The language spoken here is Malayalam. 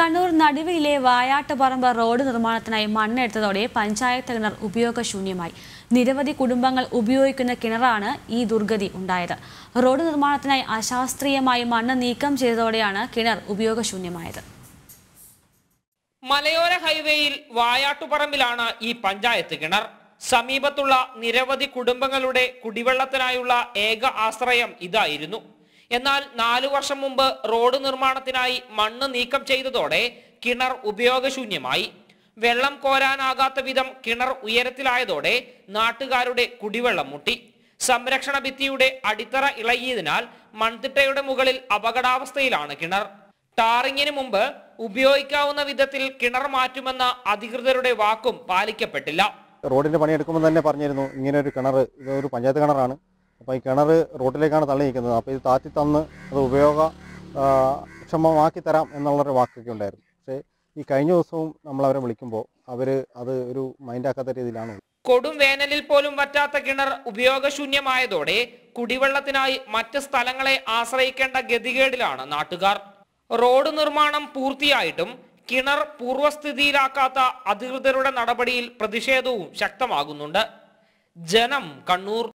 കണ്ണൂർ നടുവിലെ വായാട്ടുപറമ്പ് റോഡ് നിർമ്മാണത്തിനായി മണ്ണെടുത്തതോടെ പഞ്ചായത്ത് കിണർ ഉപയോഗശൂന്യമായി നിരവധി കുടുംബങ്ങൾ ഉപയോഗിക്കുന്ന കിണറാണ് ഈ ദുർഗതി ഉണ്ടായത് റോഡ് നിർമ്മാണത്തിനായി അശാസ്ത്രീയമായി മണ്ണ് നീക്കം ചെയ്തതോടെയാണ് കിണർ ഉപയോഗശൂന്യമായത് മലയോര ഹൈവേയിൽ വായാട്ടുപറമ്പിലാണ് ഈ പഞ്ചായത്ത് കിണർ സമീപത്തുള്ള നിരവധി കുടുംബങ്ങളുടെ കുടിവെള്ളത്തിനായുള്ള ഏക ആശ്രയം ഇതായിരുന്നു എന്നാൽ നാലു വർഷം മുമ്പ് റോഡ് നിർമ്മാണത്തിനായി മണ്ണ് നീക്കം ചെയ്തതോടെ കിണർ ഉപയോഗശൂന്യമായി വെള്ളം കോരാനാകാത്ത വിധം കിണർ ഉയരത്തിലായതോടെ നാട്ടുകാരുടെ കുടിവെള്ളം മുട്ടി സംരക്ഷണ ഭിത്തിയുടെ അടിത്തറ ഇളകിയതിനാൽ മൺതിട്ടയുടെ മുകളിൽ അപകടാവസ്ഥയിലാണ് കിണർ ടാറിങ്ങിന് മുമ്പ് ഉപയോഗിക്കാവുന്ന വിധത്തിൽ കിണർ മാറ്റുമെന്ന അധികൃതരുടെ വാക്കും പാലിക്കപ്പെട്ടില്ല റോഡിന്റെ പണിയെടുക്കുമ്പോൾ തന്നെ പറഞ്ഞിരുന്നു ഇങ്ങനെ ഒരു കിണർ ഇത് ഒരു പഞ്ചായത്ത് കിണറാണ് അപ്പോൾ ഈ കിണർ റോട്ടിലേക്കാണ് തള്ളി നിൽക്കുന്നത് അപ്പോൾ ഇത് താത്തി തന്ന് അത് ഉപയോഗ ക്ഷമമാക്കി തരാം എന്നുള്ളൊരു വാക്കൊക്കെ ഉണ്ടായിരുന്നു പക്ഷേ ഈ കഴിഞ്ഞ ദിവസവും നമ്മൾ അവരെ വിളിക്കുമ്പോൾ അവർ അത് ഒരു മൈൻഡാക്കാത്ത രീതിയിലാണ് കൊടും വേനലിൽ പോലും വറ്റാത്ത കിണർ ഉപയോഗശൂന്യമായതോടെ കുടിവെള്ളത്തിനായി മറ്റ് സ്ഥലങ്ങളെ ആശ്രയിക്കേണ്ട ഗതികേടിലാണ് നാട്ടുകാർ റോഡ് നിർമ്മാണം പൂർത്തിയായിട്ടും കിണർ പൂർവ്വസ്ഥിതിയിലാക്കാത്ത അധികൃതരുടെ നടപടിയിൽ പ്രതിഷേധവും ശക്തമാകുന്നുണ്ട് ജനം കണ്ണൂർ